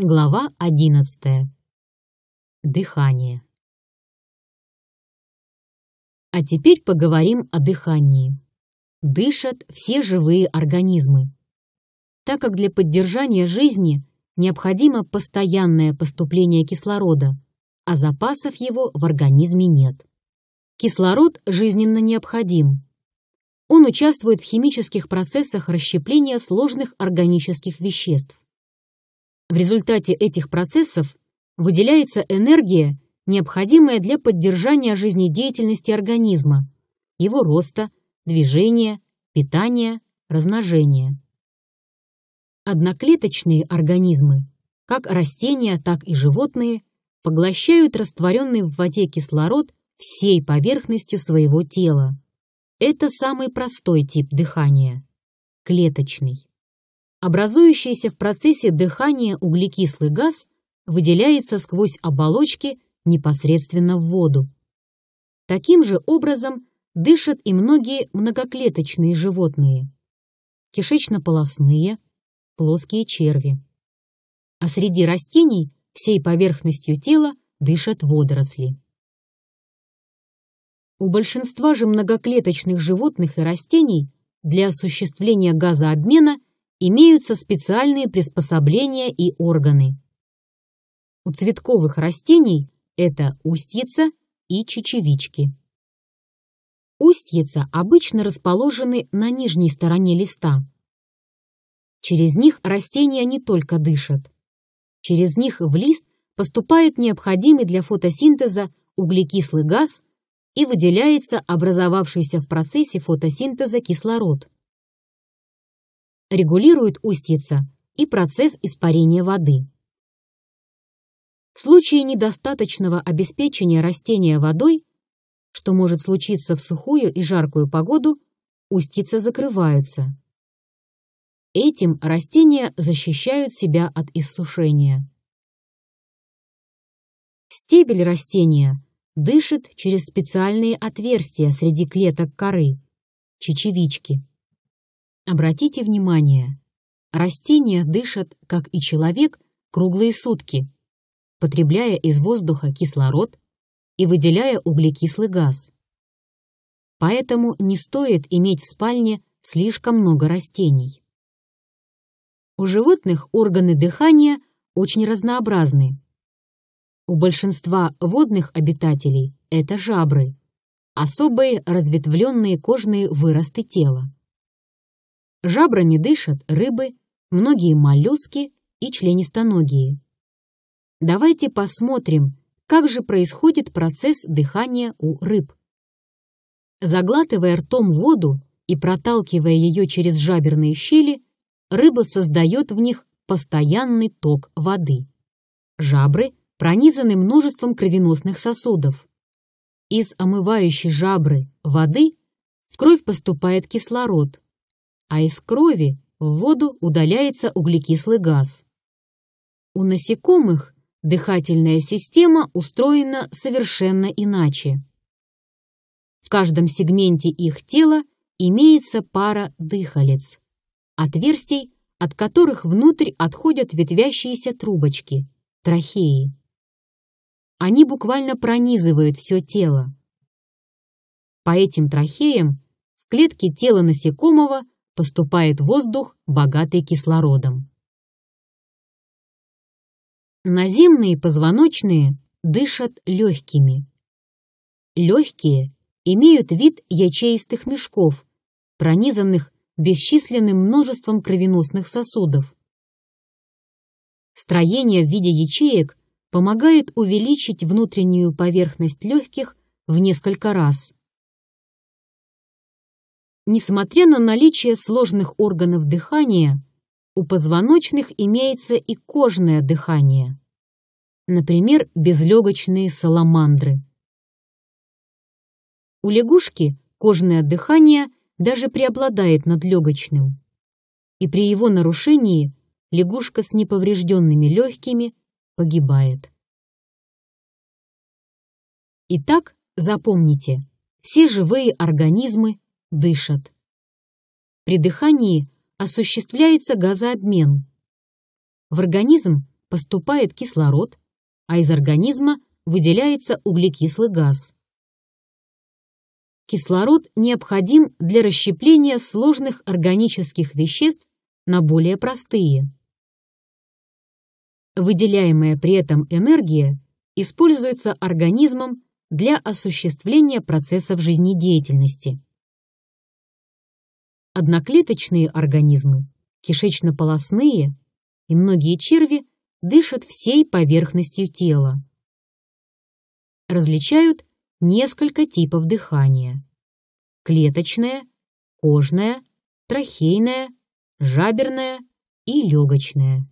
Глава одиннадцатая. Дыхание. А теперь поговорим о дыхании. Дышат все живые организмы. Так как для поддержания жизни необходимо постоянное поступление кислорода, а запасов его в организме нет. Кислород жизненно необходим. Он участвует в химических процессах расщепления сложных органических веществ в результате этих процессов выделяется энергия, необходимая для поддержания жизнедеятельности организма, его роста, движения, питания, размножения. Одноклеточные организмы, как растения, так и животные, поглощают растворенный в воде кислород всей поверхностью своего тела. Это самый простой тип дыхания – клеточный. Образующийся в процессе дыхания углекислый газ выделяется сквозь оболочки непосредственно в воду. Таким же образом дышат и многие многоклеточные животные – кишечно-полосные, плоские черви. А среди растений всей поверхностью тела дышат водоросли. У большинства же многоклеточных животных и растений для осуществления газообмена – имеются специальные приспособления и органы. У цветковых растений это устьица и чечевички. Устьица обычно расположены на нижней стороне листа. Через них растения не только дышат. Через них в лист поступает необходимый для фотосинтеза углекислый газ и выделяется образовавшийся в процессе фотосинтеза кислород регулирует устьица и процесс испарения воды. В случае недостаточного обеспечения растения водой, что может случиться в сухую и жаркую погоду, устьица закрываются. Этим растения защищают себя от иссушения. Стебель растения дышит через специальные отверстия среди клеток коры – чечевички. Обратите внимание, растения дышат, как и человек, круглые сутки, потребляя из воздуха кислород и выделяя углекислый газ. Поэтому не стоит иметь в спальне слишком много растений. У животных органы дыхания очень разнообразны. У большинства водных обитателей это жабры, особые разветвленные кожные выросты тела. Жабрами дышат рыбы, многие моллюски и членистоногие. Давайте посмотрим, как же происходит процесс дыхания у рыб. Заглатывая ртом воду и проталкивая ее через жаберные щели, рыба создает в них постоянный ток воды. Жабры пронизаны множеством кровеносных сосудов. Из омывающей жабры воды в кровь поступает кислород – а из крови в воду удаляется углекислый газ. У насекомых дыхательная система устроена совершенно иначе. В каждом сегменте их тела имеется пара дыхалец, отверстий, от которых внутрь отходят ветвящиеся трубочки – трахеи. Они буквально пронизывают все тело. По этим трахеям в клетке тела насекомого – поступает воздух, богатый кислородом. Наземные позвоночные дышат легкими. Легкие имеют вид ячеистых мешков, пронизанных бесчисленным множеством кровеносных сосудов. Строение в виде ячеек помогает увеличить внутреннюю поверхность легких в несколько раз. Несмотря на наличие сложных органов дыхания, у позвоночных имеется и кожное дыхание. Например, безлегочные саламандры. У лягушки кожное дыхание даже преобладает над легочным. И при его нарушении лягушка с неповрежденными легкими погибает. Итак, запомните, все живые организмы дышат. При дыхании осуществляется газообмен. В организм поступает кислород, а из организма выделяется углекислый газ. Кислород необходим для расщепления сложных органических веществ на более простые. Выделяемая при этом энергия используется организмом для осуществления процессов жизнедеятельности. Одноклеточные организмы, кишечно-полосные и многие черви дышат всей поверхностью тела. Различают несколько типов дыхания. Клеточное, кожное, трахейное, жаберное и легочное.